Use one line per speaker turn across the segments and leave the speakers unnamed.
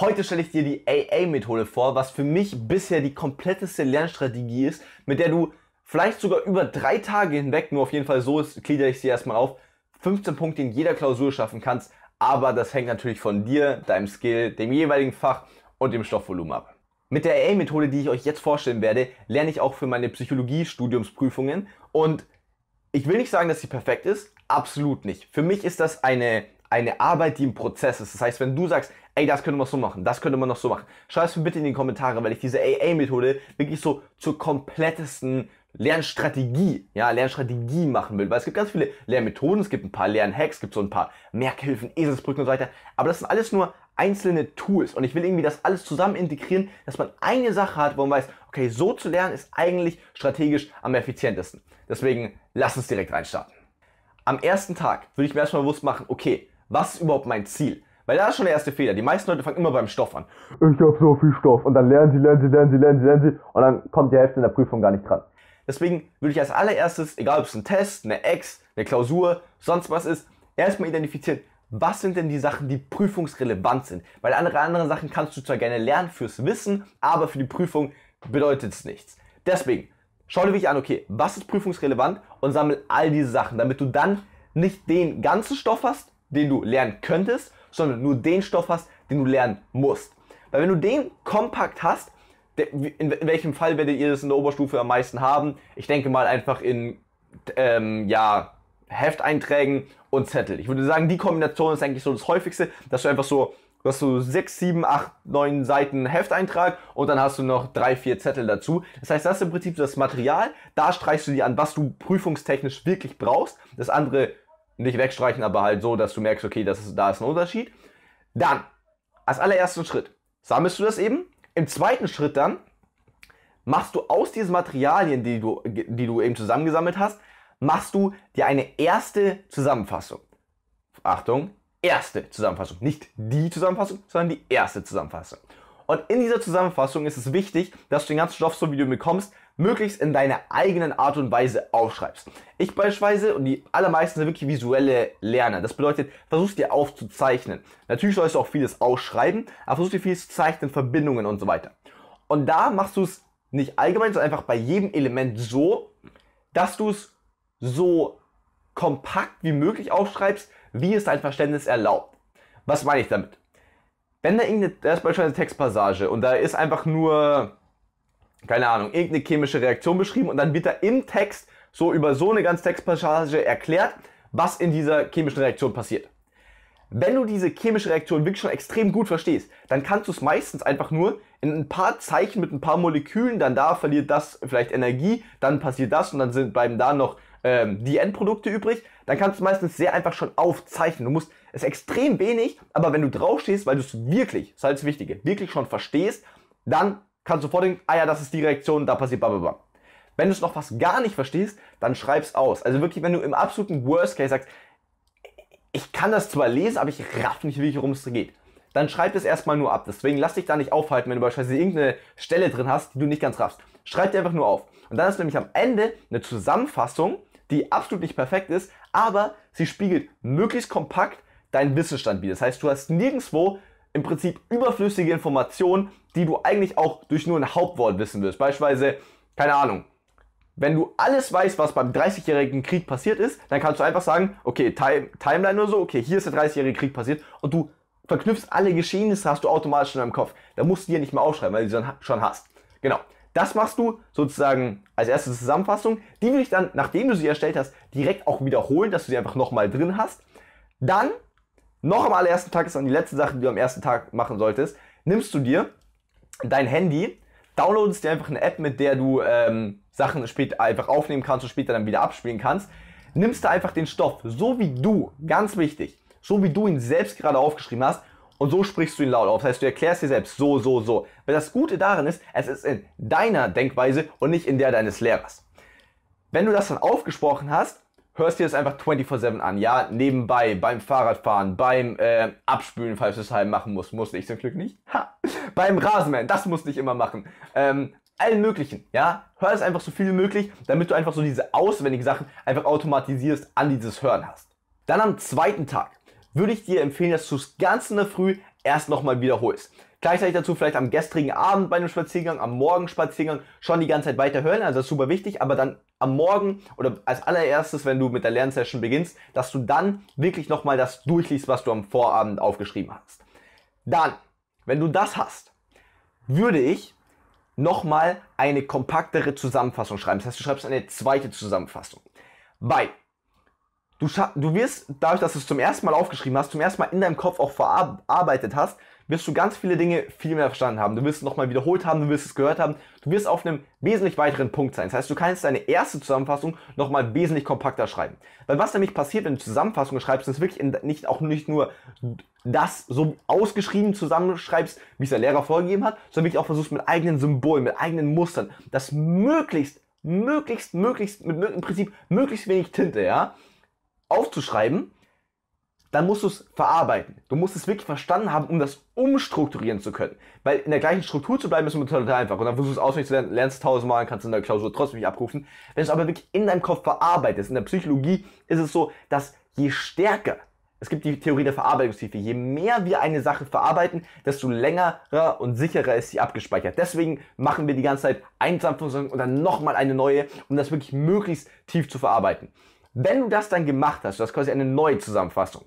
Heute stelle ich dir die AA-Methode vor, was für mich bisher die kompletteste Lernstrategie ist, mit der du vielleicht sogar über drei Tage hinweg, nur auf jeden Fall so ist, gliedere ich sie erstmal auf, 15 Punkte in jeder Klausur schaffen kannst. Aber das hängt natürlich von dir, deinem Skill, dem jeweiligen Fach und dem Stoffvolumen ab. Mit der AA-Methode, die ich euch jetzt vorstellen werde, lerne ich auch für meine Psychologiestudiumsprüfungen. und ich will nicht sagen, dass sie perfekt ist, absolut nicht. Für mich ist das eine eine Arbeit, die im Prozess ist. Das heißt, wenn du sagst, ey, das könnte man so machen, das könnte man noch so machen, schreib es mir bitte in die Kommentare, weil ich diese AA-Methode wirklich so zur komplettesten Lernstrategie, ja, Lernstrategie machen will. Weil es gibt ganz viele Lernmethoden, es gibt ein paar Lernhacks, es gibt so ein paar Merkhilfen, Eselsbrücken und so weiter. Aber das sind alles nur einzelne Tools und ich will irgendwie das alles zusammen integrieren, dass man eine Sache hat, wo man weiß, okay, so zu lernen ist eigentlich strategisch am effizientesten. Deswegen lass uns direkt reinstarten. Am ersten Tag würde ich mir erstmal bewusst machen, okay, was ist überhaupt mein Ziel? Weil da ist schon der erste Fehler. Die meisten Leute fangen immer beim Stoff an. Ich habe so viel Stoff. Und dann lernen sie, lernen sie, lernen sie, lernen sie, lernen sie. Und dann kommt die Hälfte in der Prüfung gar nicht dran. Deswegen würde ich als allererstes, egal ob es ein Test, eine Ex, eine Klausur, sonst was ist, erstmal identifizieren, was sind denn die Sachen, die prüfungsrelevant sind. Weil andere anderen Sachen kannst du zwar gerne lernen fürs Wissen, aber für die Prüfung bedeutet es nichts. Deswegen, schau dir wirklich an, okay, was ist prüfungsrelevant und sammel all diese Sachen, damit du dann nicht den ganzen Stoff hast, den du lernen könntest, sondern nur den Stoff hast, den du lernen musst. Weil wenn du den kompakt hast, in welchem Fall werdet ihr das in der Oberstufe am meisten haben? Ich denke mal einfach in ähm, ja, Hefteinträgen und Zettel. Ich würde sagen, die Kombination ist eigentlich so das häufigste, dass du einfach so, dass du 6, 7, 8, 9 Seiten Hefteintrag und dann hast du noch 3, 4 Zettel dazu. Das heißt, das ist im Prinzip das Material. Da streichst du dir an, was du prüfungstechnisch wirklich brauchst. Das andere nicht wegstreichen, aber halt so, dass du merkst, okay, das ist, da ist ein Unterschied. Dann, als allerersten Schritt, sammelst du das eben. Im zweiten Schritt dann machst du aus diesen Materialien, die du, die du eben zusammengesammelt hast, machst du dir eine erste Zusammenfassung. Achtung, erste Zusammenfassung. Nicht die Zusammenfassung, sondern die erste Zusammenfassung. Und in dieser Zusammenfassung ist es wichtig, dass du den ganzen Stoff so wie du ihn bekommst, möglichst in deiner eigenen Art und Weise aufschreibst. Ich beispielsweise und die allermeisten sind wirklich visuelle Lerner. Das bedeutet, versuchst dir aufzuzeichnen. Natürlich sollst du auch vieles ausschreiben, aber versuchst dir vieles zu zeichnen, Verbindungen und so weiter. Und da machst du es nicht allgemein, sondern einfach bei jedem Element so, dass du es so kompakt wie möglich aufschreibst, wie es dein Verständnis erlaubt. Was meine ich damit? wenn da irgendeine, da ist beispielsweise eine Textpassage und da ist einfach nur, keine Ahnung, irgendeine chemische Reaktion beschrieben und dann wird da im Text so über so eine ganze Textpassage erklärt, was in dieser chemischen Reaktion passiert. Wenn du diese chemische Reaktion wirklich schon extrem gut verstehst, dann kannst du es meistens einfach nur in ein paar Zeichen mit ein paar Molekülen, dann da verliert das vielleicht Energie, dann passiert das und dann sind, bleiben da noch ähm, die Endprodukte übrig dann kannst du meistens sehr einfach schon aufzeichnen. Du musst es extrem wenig, aber wenn du draufstehst, weil du es wirklich, das ist halt das Wichtige, wirklich schon verstehst, dann kannst du sofort denken, ah ja, das ist die Reaktion, da passiert blablabla. Wenn du es noch fast gar nicht verstehst, dann schreib es aus. Also wirklich, wenn du im absoluten Worst Case sagst, ich kann das zwar lesen, aber ich raff nicht wie worum es geht. Dann schreib es erstmal nur ab. Deswegen lass dich da nicht aufhalten, wenn du beispielsweise irgendeine Stelle drin hast, die du nicht ganz raffst. Schreib dir einfach nur auf. Und dann ist nämlich am Ende eine Zusammenfassung, die absolut nicht perfekt ist, aber sie spiegelt möglichst kompakt deinen Wissensstand wider. Das heißt, du hast nirgendwo im Prinzip überflüssige Informationen, die du eigentlich auch durch nur ein Hauptwort wissen wirst. Beispielsweise, keine Ahnung, wenn du alles weißt, was beim 30-jährigen Krieg passiert ist, dann kannst du einfach sagen, okay, Time Timeline oder so, okay, hier ist der 30-jährige Krieg passiert und du verknüpfst alle Geschehnisse, hast du automatisch in deinem Kopf. Da musst du dir nicht mehr aufschreiben, weil du sie schon hast. Genau. Das machst du sozusagen als erste Zusammenfassung. Die will ich dann, nachdem du sie erstellt hast, direkt auch wiederholen, dass du sie einfach nochmal drin hast. Dann, noch am allerersten Tag ist dann die letzte Sache, die du am ersten Tag machen solltest, nimmst du dir dein Handy, downloadest dir einfach eine App, mit der du ähm, Sachen später einfach aufnehmen kannst und später dann wieder abspielen kannst. Nimmst du einfach den Stoff, so wie du, ganz wichtig, so wie du ihn selbst gerade aufgeschrieben hast, und so sprichst du ihn laut auf. Das heißt, du erklärst dir selbst so, so, so. Weil das Gute daran ist, es ist in deiner Denkweise und nicht in der deines Lehrers. Wenn du das dann aufgesprochen hast, hörst du dir das einfach 24-7 an. Ja, nebenbei, beim Fahrradfahren, beim äh, Abspülen, falls du es halt machen musst. Musste ich zum Glück nicht. Ha! Beim Rasenmähen, das musste ich immer machen. Ähm, allen möglichen, ja. Hör es einfach so viel wie möglich, damit du einfach so diese auswendigen Sachen einfach automatisierst an dieses Hören hast. Dann am zweiten Tag würde ich dir empfehlen, dass du es ganz in der Früh erst nochmal wiederholst. Gleichzeitig dazu vielleicht am gestrigen Abend bei einem Spaziergang, am Morgen Spaziergang schon die ganze Zeit weiterhören, also das ist super wichtig, aber dann am Morgen oder als allererstes, wenn du mit der Lernsession beginnst, dass du dann wirklich nochmal das durchliest, was du am Vorabend aufgeschrieben hast. Dann, wenn du das hast, würde ich nochmal eine kompaktere Zusammenfassung schreiben. Das heißt, du schreibst eine zweite Zusammenfassung. Weil Du, du wirst, dadurch, dass du es zum ersten Mal aufgeschrieben hast, zum ersten Mal in deinem Kopf auch verarbeitet hast, wirst du ganz viele Dinge viel mehr verstanden haben. Du wirst es nochmal wiederholt haben, du wirst es gehört haben. Du wirst auf einem wesentlich weiteren Punkt sein. Das heißt, du kannst deine erste Zusammenfassung nochmal wesentlich kompakter schreiben. Weil was nämlich passiert, wenn du Zusammenfassungen schreibst, ist wirklich nicht auch nicht nur das so ausgeschrieben zusammenschreibst, wie es der Lehrer vorgegeben hat, sondern wirklich auch versuchst mit eigenen Symbolen, mit eigenen Mustern, das möglichst, möglichst, möglichst, mit, im Prinzip möglichst wenig Tinte, ja, aufzuschreiben, dann musst du es verarbeiten. Du musst es wirklich verstanden haben, um das umstrukturieren zu können. Weil in der gleichen Struktur zu bleiben, ist immer total einfach. Und dann versuchst du es auswendig zu lernen, lernst es tausendmal, kannst in der Klausur trotzdem nicht abrufen. Wenn du es aber wirklich in deinem Kopf verarbeitest, in der Psychologie ist es so, dass je stärker, es gibt die Theorie der Verarbeitungstiefe, je mehr wir eine Sache verarbeiten, desto längerer und sicherer ist sie abgespeichert. Deswegen machen wir die ganze Zeit Einsampfungsübungen und dann nochmal eine neue, um das wirklich möglichst tief zu verarbeiten. Wenn du das dann gemacht hast, das ist quasi eine neue Zusammenfassung.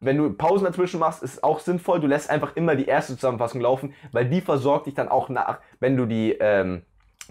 Wenn du Pausen dazwischen machst, ist es auch sinnvoll, du lässt einfach immer die erste Zusammenfassung laufen, weil die versorgt dich dann auch nach, wenn du die ähm,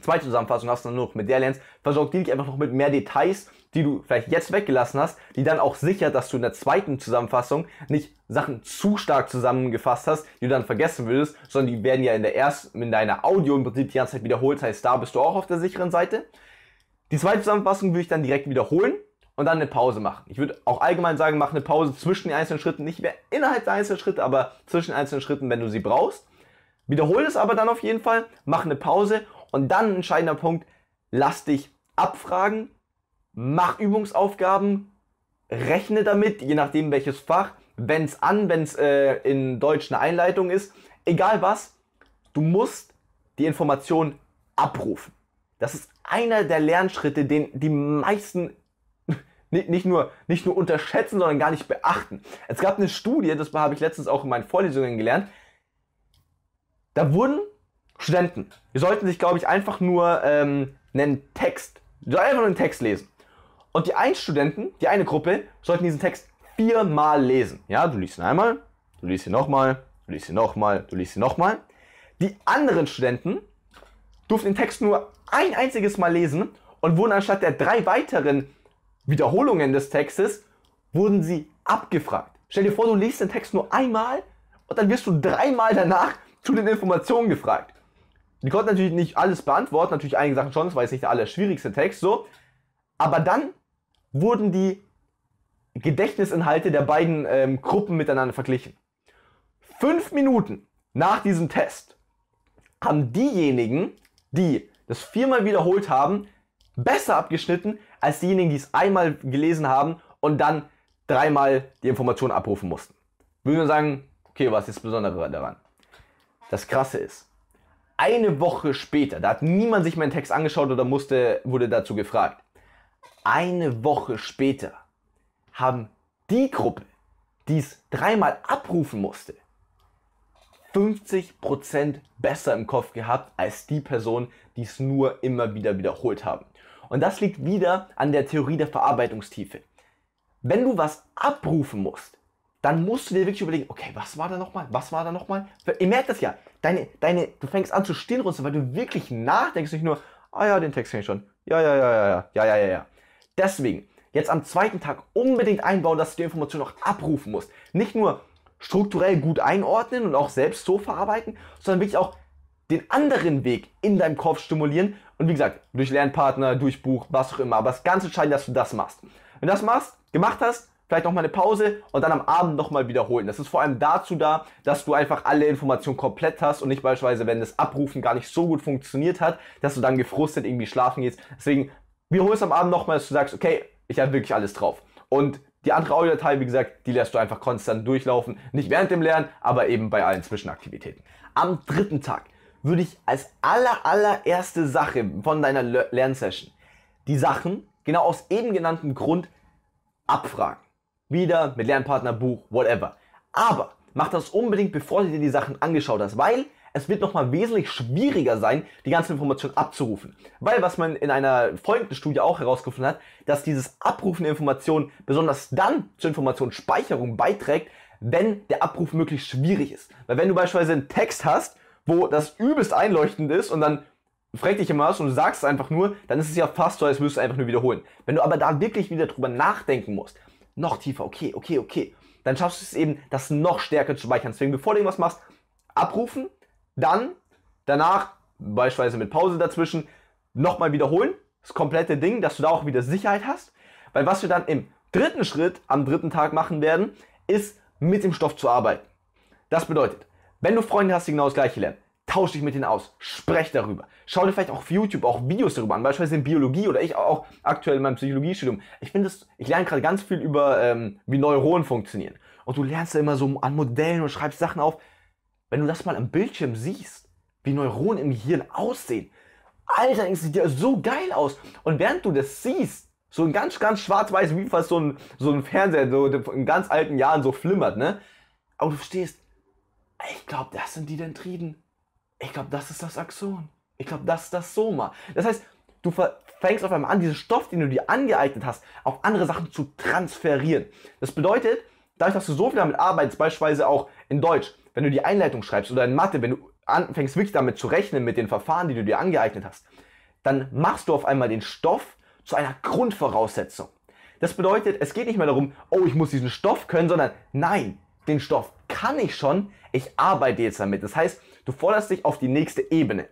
zweite Zusammenfassung hast, dann nur noch mit der lernst, versorgt die dich einfach noch mit mehr Details, die du vielleicht jetzt weggelassen hast, die dann auch sichert, dass du in der zweiten Zusammenfassung nicht Sachen zu stark zusammengefasst hast, die du dann vergessen würdest, sondern die werden ja in der ersten, in deiner Audio im Prinzip die ganze Zeit wiederholt, das heißt, da bist du auch auf der sicheren Seite. Die zweite Zusammenfassung würde ich dann direkt wiederholen, und dann eine Pause machen. Ich würde auch allgemein sagen, mach eine Pause zwischen den einzelnen Schritten, nicht mehr innerhalb der einzelnen Schritte, aber zwischen den einzelnen Schritten, wenn du sie brauchst. Wiederhole es aber dann auf jeden Fall, mach eine Pause und dann ein entscheidender Punkt, lass dich abfragen, mach Übungsaufgaben, rechne damit, je nachdem welches Fach, wenn es an, wenn es äh, in Deutsch eine Einleitung ist, egal was, du musst die Information abrufen. Das ist einer der Lernschritte, den die meisten nicht nur, nicht nur unterschätzen, sondern gar nicht beachten. Es gab eine Studie, das habe ich letztens auch in meinen Vorlesungen gelernt. Da wurden Studenten, die sollten sich, glaube ich, einfach nur ähm, einen Text, die sollten einfach nur einen Text lesen. Und die einen Studenten, die eine Gruppe, sollten diesen Text viermal lesen. Ja, du liest ihn einmal, du liest ihn nochmal, du liest ihn nochmal, du liest ihn nochmal. Die anderen Studenten durften den Text nur ein einziges Mal lesen und wurden anstatt der drei weiteren Wiederholungen des Textes wurden sie abgefragt. Stell dir vor, du liest den Text nur einmal und dann wirst du dreimal danach zu den Informationen gefragt. Die konnten natürlich nicht alles beantworten, natürlich einige Sachen schon, das war jetzt nicht der allerschwierigste Text, so. Aber dann wurden die Gedächtnisinhalte der beiden ähm, Gruppen miteinander verglichen. Fünf Minuten nach diesem Test haben diejenigen, die das viermal wiederholt haben, besser abgeschnitten als diejenigen, die es einmal gelesen haben und dann dreimal die Information abrufen mussten. Würde man sagen, okay, was ist Besonderes daran? Das Krasse ist, eine Woche später, da hat niemand sich meinen Text angeschaut oder musste, wurde dazu gefragt. Eine Woche später haben die Gruppe, die es dreimal abrufen musste, 50% besser im Kopf gehabt als die Person, die es nur immer wieder wiederholt haben. Und das liegt wieder an der Theorie der Verarbeitungstiefe. Wenn du was abrufen musst, dann musst du dir wirklich überlegen, okay, was war da nochmal? Was war da nochmal? Ihr merkt das ja. Deine, deine, du fängst an zu stillen weil du wirklich nachdenkst, nicht nur, ah ja, den Text kenne ich schon. Ja, ja, ja, ja, ja, ja, ja, ja, ja. Deswegen, jetzt am zweiten Tag unbedingt einbauen, dass du die Information auch abrufen musst. Nicht nur strukturell gut einordnen und auch selbst so verarbeiten, sondern wirklich auch den anderen Weg in deinem Kopf stimulieren, und wie gesagt, durch Lernpartner, durch Buch, was auch immer. Aber es ist ganz entscheidend, dass du das machst. Wenn du das machst, gemacht hast, vielleicht nochmal eine Pause und dann am Abend nochmal wiederholen. Das ist vor allem dazu da, dass du einfach alle Informationen komplett hast und nicht beispielsweise, wenn das Abrufen gar nicht so gut funktioniert hat, dass du dann gefrustet irgendwie schlafen gehst. Deswegen wiederholst am Abend nochmal, dass du sagst, okay, ich habe wirklich alles drauf. Und die andere Audiodatei, wie gesagt, die lässt du einfach konstant durchlaufen. Nicht während dem Lernen, aber eben bei allen Zwischenaktivitäten. Am dritten Tag würde ich als aller, allererste Sache von deiner Le Lernsession die Sachen genau aus eben genanntem Grund abfragen. Wieder mit Lernpartner, Buch, whatever. Aber mach das unbedingt, bevor du dir die Sachen angeschaut hast, weil es wird nochmal wesentlich schwieriger sein, die ganze Information abzurufen. Weil was man in einer folgenden Studie auch herausgefunden hat, dass dieses Abrufen der Information besonders dann zur Informationsspeicherung beiträgt, wenn der Abruf möglichst schwierig ist. Weil wenn du beispielsweise einen Text hast wo das übelst einleuchtend ist und dann fragt dich immer was und du sagst es einfach nur, dann ist es ja fast so, als würdest du es einfach nur wiederholen. Wenn du aber da wirklich wieder drüber nachdenken musst, noch tiefer, okay, okay, okay, dann schaffst du es eben, das noch stärker zu speichern. Deswegen, bevor du irgendwas machst, abrufen, dann danach, beispielsweise mit Pause dazwischen, nochmal wiederholen, das komplette Ding, dass du da auch wieder Sicherheit hast. Weil was wir dann im dritten Schritt am dritten Tag machen werden, ist mit dem Stoff zu arbeiten. Das bedeutet, wenn du Freunde hast, die genau das gleiche lernen, tausch dich mit denen aus, sprech darüber. Schau dir vielleicht auch auf YouTube auch Videos darüber an, beispielsweise in Biologie oder ich auch aktuell in meinem Psychologiestudium. Ich finde das, ich lerne gerade ganz viel über, ähm, wie Neuronen funktionieren. Und du lernst da immer so an Modellen und schreibst Sachen auf. Wenn du das mal am Bildschirm siehst, wie Neuronen im Gehirn aussehen, Alter, das sieht ja so geil aus. Und während du das siehst, so ein ganz, ganz schwarz-weiß, wie fast so ein, so ein Fernseher, so in ganz alten Jahren so flimmert, ne? Aber du verstehst, ich glaube, das sind die Dendriten. Ich glaube, das ist das Axon. Ich glaube, das ist das Soma. Das heißt, du fängst auf einmal an, diesen Stoff, den du dir angeeignet hast, auf andere Sachen zu transferieren. Das bedeutet, dadurch, dass du so viel damit arbeitest, beispielsweise auch in Deutsch, wenn du die Einleitung schreibst oder in Mathe, wenn du anfängst wirklich damit zu rechnen mit den Verfahren, die du dir angeeignet hast, dann machst du auf einmal den Stoff zu einer Grundvoraussetzung. Das bedeutet, es geht nicht mehr darum, oh, ich muss diesen Stoff können, sondern nein, den Stoff kann ich schon, ich arbeite jetzt damit. Das heißt, du forderst dich auf die nächste Ebene.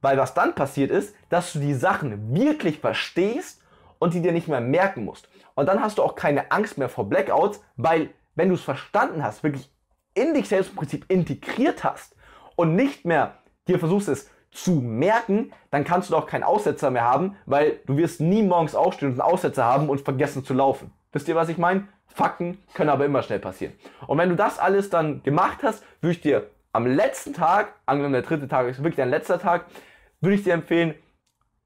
Weil was dann passiert ist, dass du die Sachen wirklich verstehst und die dir nicht mehr merken musst. Und dann hast du auch keine Angst mehr vor Blackouts, weil wenn du es verstanden hast, wirklich in dich selbst im Prinzip integriert hast und nicht mehr dir versuchst es zu merken, dann kannst du doch keinen Aussetzer mehr haben, weil du wirst nie morgens aufstehen und einen Aussetzer haben und vergessen zu laufen. Wisst ihr, was ich meine? Fakten können aber immer schnell passieren. Und wenn du das alles dann gemacht hast, würde ich dir am letzten Tag, angenommen der dritte Tag ist wirklich dein letzter Tag, würde ich dir empfehlen,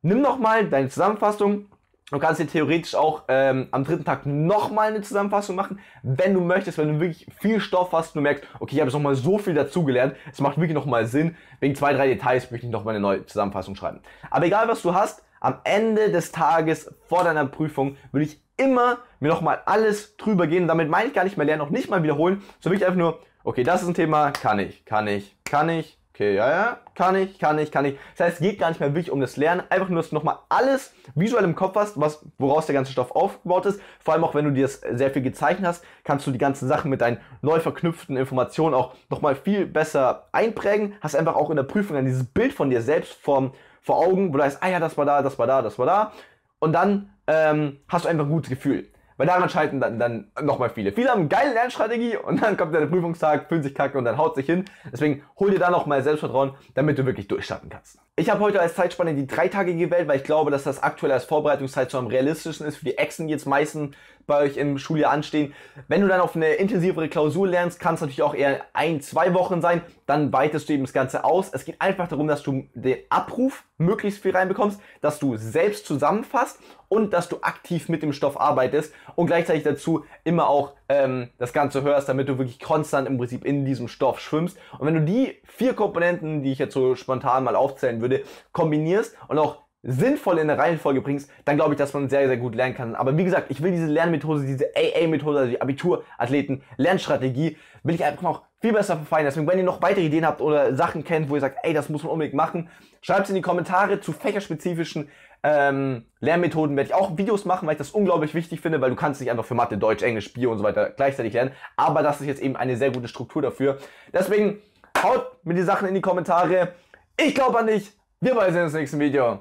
nimm nochmal deine Zusammenfassung. Du kannst dir theoretisch auch ähm, am dritten Tag nochmal eine Zusammenfassung machen, wenn du möchtest, wenn du wirklich viel Stoff hast und du merkst, okay, ich habe jetzt nochmal so viel dazugelernt, es macht wirklich nochmal Sinn, wegen zwei, drei Details möchte ich nochmal eine neue Zusammenfassung schreiben. Aber egal was du hast, am Ende des Tages vor deiner Prüfung würde ich immer mir nochmal alles drüber gehen. Damit meine ich gar nicht mehr lernen, noch nicht mal wiederholen, So wirklich einfach nur, okay, das ist ein Thema, kann ich, kann ich, kann ich, okay, ja, ja, kann ich, kann ich, kann ich. Das heißt, es geht gar nicht mehr wirklich um das Lernen, einfach nur, dass du nochmal alles visuell im Kopf hast, was, woraus der ganze Stoff aufgebaut ist. Vor allem auch, wenn du dir das sehr viel gezeichnet hast, kannst du die ganzen Sachen mit deinen neu verknüpften Informationen auch nochmal viel besser einprägen. Hast einfach auch in der Prüfung dann dieses Bild von dir selbst vom vor Augen, wo du weißt, ah ja, das war da, das war da, das war da. Und dann ähm, hast du einfach ein gutes Gefühl. Weil daran schalten dann, dann nochmal viele. Viele haben eine geile Lernstrategie und dann kommt der Prüfungstag, fühlen sich kacke und dann haut sich hin. Deswegen hol dir da nochmal Selbstvertrauen, damit du wirklich durchstarten kannst. Ich habe heute als Zeitspanne die drei Tage gewählt, weil ich glaube, dass das aktuell als Vorbereitungszeit so am realistischsten ist. Für die Echsen geht es meistens bei euch im Schuljahr anstehen. Wenn du dann auf eine intensivere Klausur lernst, kann es natürlich auch eher ein, zwei Wochen sein. Dann weitest du eben das Ganze aus. Es geht einfach darum, dass du den Abruf möglichst viel reinbekommst, dass du selbst zusammenfasst und dass du aktiv mit dem Stoff arbeitest und gleichzeitig dazu immer auch ähm, das Ganze hörst, damit du wirklich konstant im Prinzip in diesem Stoff schwimmst. Und wenn du die vier Komponenten, die ich jetzt so spontan mal aufzählen würde, kombinierst und auch sinnvoll in der Reihenfolge bringst, dann glaube ich, dass man sehr, sehr gut lernen kann. Aber wie gesagt, ich will diese Lernmethode, diese AA-Methode, also die abitur athleten Lernstrategie, will ich einfach noch viel besser verfeinern. Deswegen, wenn ihr noch weitere Ideen habt oder Sachen kennt, wo ihr sagt, ey, das muss man unbedingt machen, schreibt es in die Kommentare zu fächerspezifischen ähm, Lernmethoden. Werde ich auch Videos machen, weil ich das unglaublich wichtig finde, weil du kannst nicht einfach für Mathe, Deutsch, Englisch, Bio und so weiter gleichzeitig lernen. Aber das ist jetzt eben eine sehr gute Struktur dafür. Deswegen, haut mir die Sachen in die Kommentare. Ich glaube an dich. Wir sehen uns im nächsten Video.